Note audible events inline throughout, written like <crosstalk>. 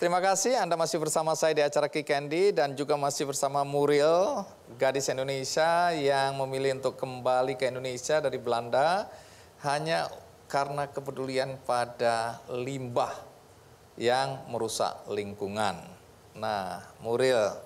Terima kasih Anda masih bersama saya di acara Kick Candy dan juga masih bersama Muriel, gadis Indonesia yang memilih untuk kembali ke Indonesia dari Belanda hanya karena kepedulian pada limbah yang merusak lingkungan. Nah, Muriel,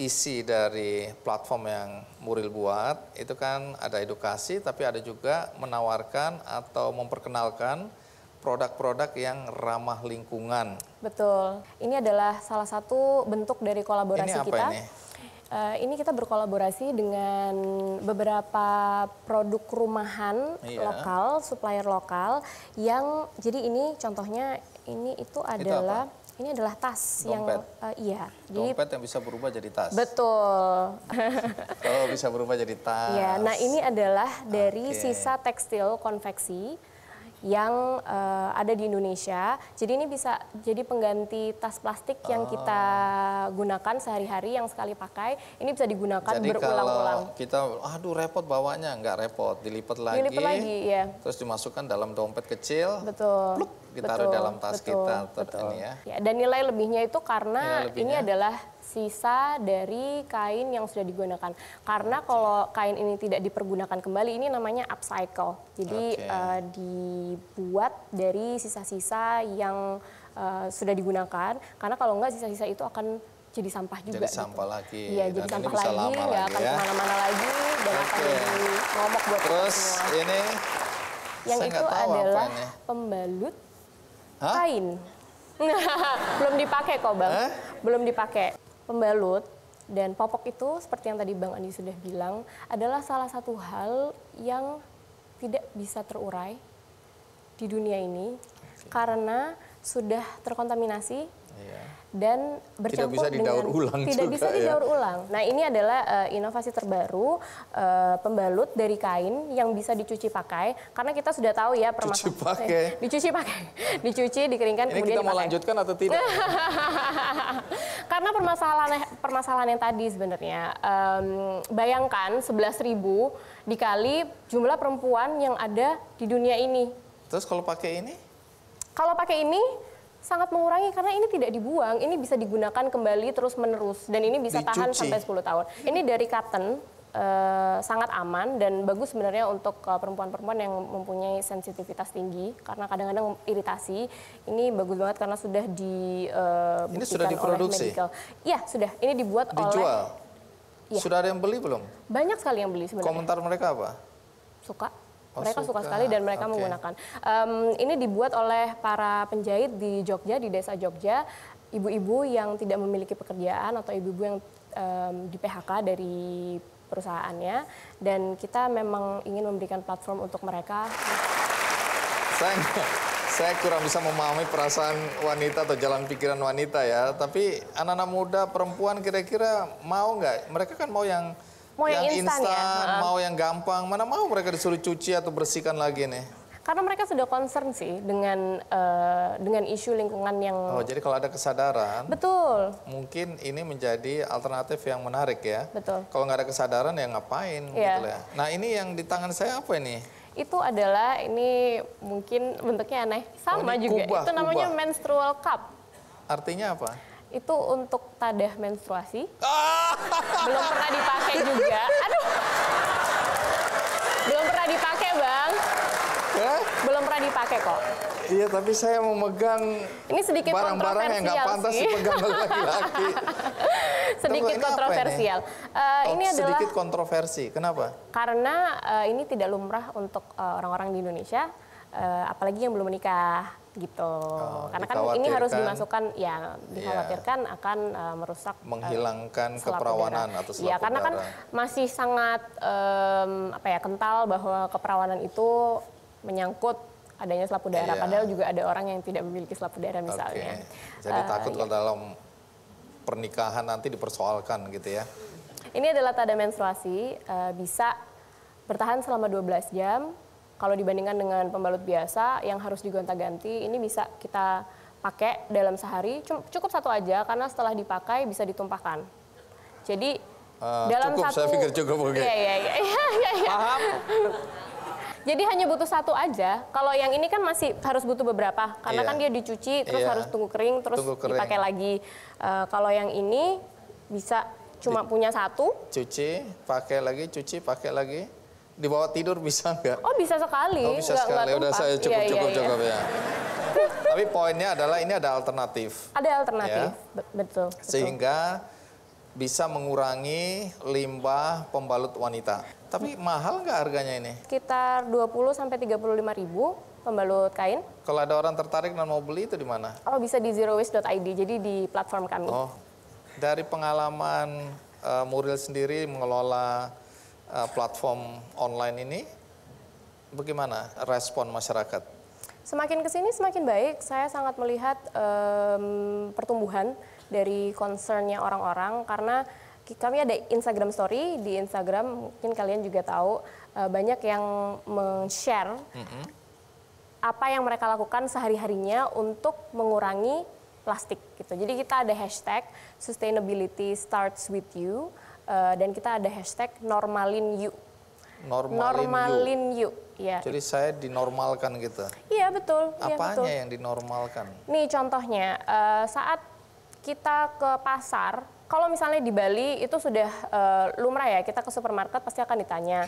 isi dari platform yang Muriel buat itu kan ada edukasi tapi ada juga menawarkan atau memperkenalkan produk-produk yang ramah lingkungan. Betul. Ini adalah salah satu bentuk dari kolaborasi ini apa kita. Ini? Uh, ini kita berkolaborasi dengan beberapa produk rumahan iya. lokal, supplier lokal yang jadi ini contohnya ini itu adalah itu ini adalah tas Dompet. yang uh, eh, iya. Jadi, yang bisa berubah jadi tas. Betul. oh bisa berubah jadi tas. Ya, nah ini adalah dari okay. sisa tekstil konveksi yang uh, ada di Indonesia. Jadi ini bisa jadi pengganti tas plastik yang oh. kita ah. gunakan sehari-hari yang sekali pakai. Ini bisa digunakan berulang-ulang. Kita aduh repot bawanya, nggak repot, dilipat lagi. Dilipat lagi, ya. Terus dimasukkan dalam dompet kecil. Betul. Pluk, ditaruh betul, dalam tas betul, kita betul. ini ya. ya. Dan nilai lebihnya itu karena lebihnya. ini adalah sisa dari kain yang sudah digunakan. Karena kalau kain ini tidak dipergunakan kembali, ini namanya upcycle. Jadi okay. uh, eh, dibuat dari sisa-sisa yang uh, sudah digunakan. Karena kalau enggak sisa-sisa itu akan jadi sampah juga. Jadi gitu. sampah lagi. Iya, jadi dan sampah lagi, nggak akan ya. kemana-mana lagi, dan okay. akan jadi buat Terus ini, yang itu adalah pembalut Hah? kain. <laughs> Belum dipakai kok bang, Hah? belum dipakai pembalut dan popok itu seperti yang tadi Bang Andi sudah bilang adalah salah satu hal yang tidak bisa terurai di dunia ini karena sudah terkontaminasi Iya. Dan bercampur tidak bisa didaur dengan, ulang tidak juga, bisa iya. didaur ya. ulang. Nah ini adalah uh, inovasi terbaru uh, pembalut dari kain yang bisa dicuci pakai karena kita sudah tahu ya permasalahan. Cuci pakai. <laughs> dicuci pakai, dicuci dikeringkan ini kemudian kita dipakai. mau lanjutkan atau tidak? <laughs> karena permasalahan permasalahan yang tadi sebenarnya um, bayangkan 11.000 dikali jumlah perempuan yang ada di dunia ini. Terus kalau pakai ini? Kalau pakai ini sangat mengurangi karena ini tidak dibuang, ini bisa digunakan kembali terus-menerus dan ini bisa Dicuci. tahan sampai 10 tahun. Ini dari cotton Uh, sangat aman dan bagus sebenarnya untuk eh, perempuan-perempuan yang mempunyai sensitivitas tinggi karena kadang-kadang iritasi ini bagus banget karena sudah di uh, ini sudah diproduksi ya sudah ini dibuat dijual oleh, ya. sudah ada yang beli belum banyak sekali yang beli sebenarnya komentar mereka apa suka Oh, mereka suka. sekali dan mereka okay. menggunakan. Um, ini dibuat oleh para penjahit di Jogja, di desa Jogja, ibu-ibu yang tidak memiliki pekerjaan atau ibu-ibu yang um, di PHK dari perusahaannya dan kita memang ingin memberikan platform untuk mereka. Sayang, saya kurang bisa memahami perasaan wanita atau jalan pikiran wanita ya, tapi anak-anak muda perempuan kira-kira mau nggak? Mereka kan mau yang mau yang, yang instan, ya? mau yang gampang. Mana mau mereka disuruh cuci atau bersihkan lagi nih? Karena mereka sudah concern sih dengan uh, dengan isu lingkungan yang. Oh, jadi kalau ada kesadaran. Betul. Mungkin ini menjadi alternatif yang menarik ya. Betul. Kalau nggak ada kesadaran ya ngapain yeah. gitu ya. Nah ini yang di tangan saya apa ini? itu adalah ini mungkin bentuknya aneh oh, sama oh, juga kubah, itu namanya kubah. menstrual cup artinya apa itu untuk tadah menstruasi. Ah. Belum pernah dipakai juga. Aduh. Belum pernah dipakai, Bang. Eh? Belum pernah dipakai kok. Iya, tapi saya mau memegang ini sedikit barang-barang yang nggak pantas sih. oleh <laughs> laki-laki. sedikit ini kontroversial. Eh, oh, ini, Uh, ini sedikit adalah sedikit kontroversi. Kenapa? Karena uh, ini tidak lumrah untuk eh, orang-orang uh, orang -orang di Indonesia uh, apalagi yang belum menikah gitu. Oh, Karena kan ini harus dimasukkan ya iya. dikhawatirkan yeah. akan uh, merusak eh, menghilangkan uh, keperawanan udara. atau selaput Ya, karena kan masih sangat um, apa ya kental bahwa keperawanan itu menyangkut adanya selaput darah yeah. padahal juga ada orang yang tidak memiliki selaput darah misalnya. Okay. Jadi uh, takut kalau iya. dalam pernikahan nanti dipersoalkan gitu ya. Ini adalah tanda menstruasi uh, bisa bertahan selama 12 jam kalau dibandingkan dengan pembalut biasa yang harus digonta-ganti ini bisa kita pakai dalam sehari cukup satu aja karena setelah dipakai bisa ditumpahkan. Jadi uh, dalam cukup, satu saya pikir cukup oke. Okay. ya, ya, Ya, <laughs> ya, ya. Iya. Paham? Jadi hanya butuh satu aja. Kalau yang ini kan masih harus butuh beberapa karena iya. kan dia dicuci terus iya. harus tunggu kering terus tunggu kering. dipakai lagi. Uh, kalau yang ini bisa cuma Di, punya satu. Cuci, pakai lagi, cuci, pakai lagi dibawa tidur bisa nggak? Oh bisa sekali. Oh bisa enggak, sekali. Udah saya cukup ya, cukup ya, cukup iya. ya. Tapi poinnya adalah ini ada alternatif. Ada alternatif, ya. betul. Sehingga bisa mengurangi limbah pembalut wanita. Tapi mahal nggak harganya ini? Sekitar 20 sampai 35 ribu pembalut kain. Kalau ada orang tertarik dan mau beli itu di mana? Oh bisa di zerowaste.id, jadi di platform kami. Oh, dari pengalaman uh, Muril sendiri mengelola Eh, platform online ini, bagaimana respon masyarakat? Semakin ke sini semakin baik. Saya sangat melihat um, pertumbuhan dari concernnya orang-orang karena kami ada Instagram Story di Instagram mungkin kalian juga tahu eh, banyak yang men-share mm -hmm. apa yang mereka lakukan sehari harinya untuk mengurangi plastik gitu. Jadi kita ada hashtag sustainability starts with you. Eh, dan kita ada hashtag normalin you. Normalin, normalin you. you. Ya. Jadi saya dinormalkan gitu. Iya betul. Iya, Apanya ya, betul. yang dinormalkan? Nih contohnya uh, saat kita ke pasar, kalau misalnya di Bali itu sudah uh, lumrah ya kita ke supermarket pasti akan ditanya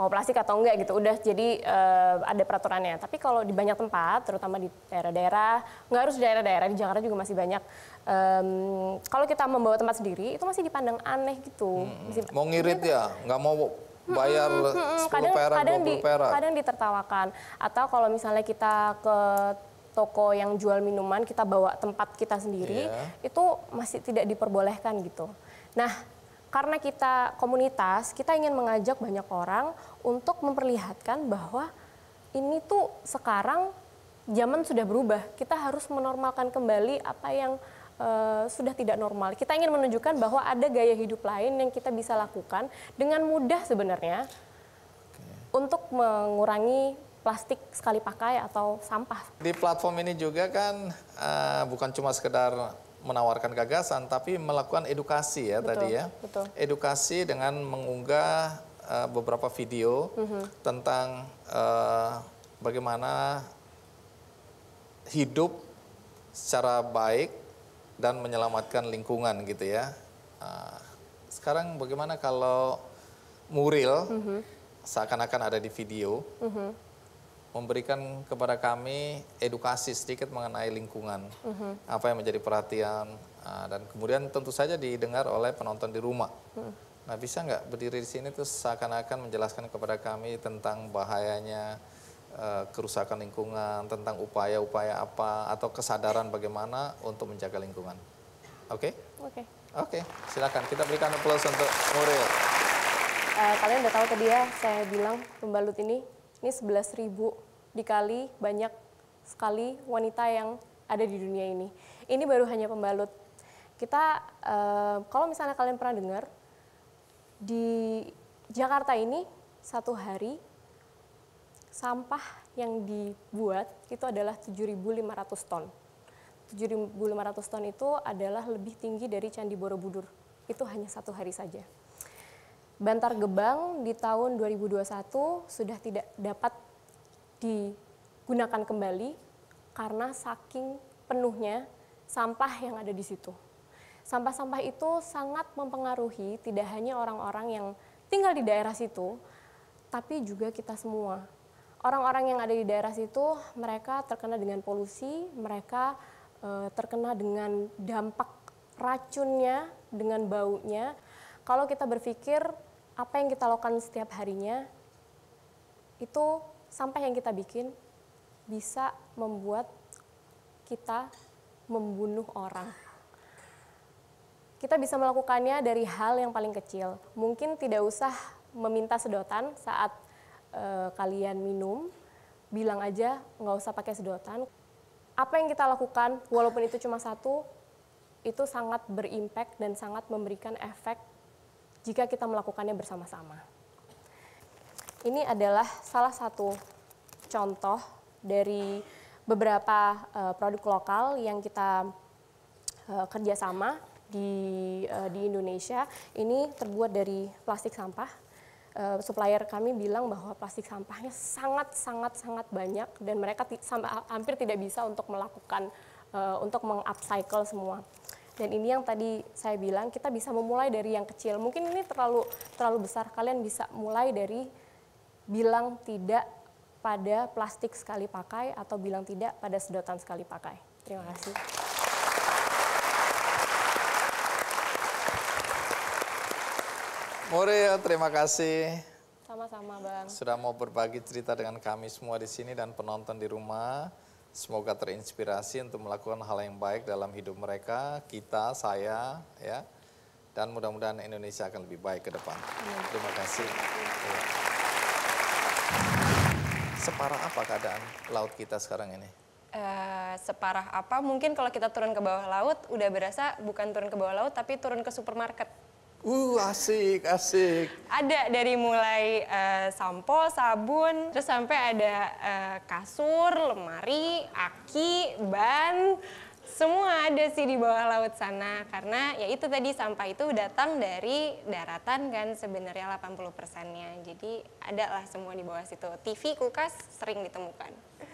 mau plastik atau enggak gitu udah jadi uh, ada peraturannya tapi kalau di banyak tempat terutama di daerah-daerah nggak harus daerah-daerah di Jakarta juga masih banyak um, kalau kita membawa tempat sendiri itu masih dipandang aneh gitu hmm. masih, mau ngirit ya nggak mau bayar hmm, hmm, hmm. 10 kadang, perak, kadang di, perak. Kadang ditertawakan. Atau kalau misalnya kita ke toko yang jual minuman, kita bawa tempat kita sendiri, yeah. itu masih tidak diperbolehkan gitu. Nah, karena kita komunitas, kita ingin mengajak banyak orang untuk memperlihatkan bahwa ini tuh sekarang zaman sudah berubah. Kita harus menormalkan kembali apa yang Uh, sudah tidak normal. Kita ingin menunjukkan bahwa ada gaya hidup lain yang kita bisa lakukan dengan mudah sebenarnya Oke. untuk mengurangi plastik sekali pakai atau sampah. Di platform ini juga kan uh, bukan cuma sekedar menawarkan gagasan, tapi melakukan edukasi ya betul, tadi ya. Betul. Edukasi dengan mengunggah uh, beberapa video mm -hmm. tentang uh, bagaimana hidup secara baik dan menyelamatkan lingkungan gitu ya. Uh, sekarang bagaimana kalau Muril mm -hmm. seakan-akan ada di video, mm -hmm memberikan kepada kami edukasi sedikit mengenai lingkungan, mm -hmm. apa yang menjadi perhatian, ah, dan kemudian tentu saja didengar oleh penonton di rumah. Mm. Nah, bisa nggak berdiri di sini terus seakan-akan menjelaskan kepada kami tentang bahayanya eh, kerusakan lingkungan, tentang upaya-upaya apa, atau kesadaran bagaimana untuk menjaga lingkungan. Oke? Okay? Oke. Okay. Oke, okay, silakan. Kita berikan aplaus untuk Muriel. Uh, kalian udah tahu tadi ya, saya bilang pembalut ini ini 11 ribu dikali banyak sekali wanita yang ada di dunia ini. Ini baru hanya pembalut. Kita eh, kalau misalnya kalian pernah dengar di Jakarta ini satu hari sampah yang dibuat itu adalah 7.500 ton. 7.500 ton itu adalah lebih tinggi dari Candi Borobudur. Itu hanya satu hari saja. Bantar Gebang di tahun 2021 sudah tidak dapat digunakan kembali karena saking penuhnya sampah yang ada di situ. Sampah-sampah itu sangat mempengaruhi tidak hanya orang-orang yang tinggal di daerah situ, tapi juga kita semua. Orang-orang yang ada di daerah situ, mereka terkena dengan polusi, mereka eh, terkena dengan dampak racunnya, dengan baunya kalau kita berpikir apa yang kita lakukan setiap harinya itu sampah yang kita bikin bisa membuat kita membunuh orang. Kita bisa melakukannya dari hal yang paling kecil. Mungkin tidak usah meminta sedotan saat e, kalian minum, bilang aja nggak usah pakai sedotan. Apa yang kita lakukan, walaupun itu cuma satu, itu sangat berimpact dan sangat memberikan efek jika kita melakukannya bersama-sama. Ini adalah salah satu contoh dari beberapa eh, produk lokal yang kita uh, kerjasama di eh, di Indonesia. Ini terbuat dari plastik sampah. supplier kami bilang bahwa plastik sampahnya sangat sangat sangat banyak dan mereka hampir tidak bisa untuk melakukan uh, untuk mengupcycle semua. Dan ini yang tadi saya bilang kita bisa memulai dari yang kecil. Mungkin ini terlalu terlalu besar. Kalian bisa mulai dari bilang tidak pada plastik sekali pakai atau bilang tidak pada sedotan sekali pakai. Terima kasih. Muriel, terima kasih. Sama-sama, Bang. Sudah mau berbagi cerita dengan kami semua di sini dan penonton di rumah. Semoga terinspirasi untuk melakukan hal yang baik dalam hidup mereka, kita, saya, ya. Dan mudah-mudahan Indonesia akan lebih baik ke depan. Ya. Terima kasih. Ya. Separah apa keadaan laut kita sekarang ini? Uh, separah apa? Mungkin kalau kita turun ke bawah laut, udah berasa bukan turun ke bawah laut, tapi turun ke supermarket. Uh, asik, asik. Ada dari mulai uh, sampo, sabun, terus sampai ada uh, kasur, lemari, aki, ban, semua ada sih di bawah laut sana karena ya itu tadi sampah itu datang dari daratan kan sebenarnya 80 persennya. Jadi ada lah semua di bawah situ. TV, kulkas sering ditemukan.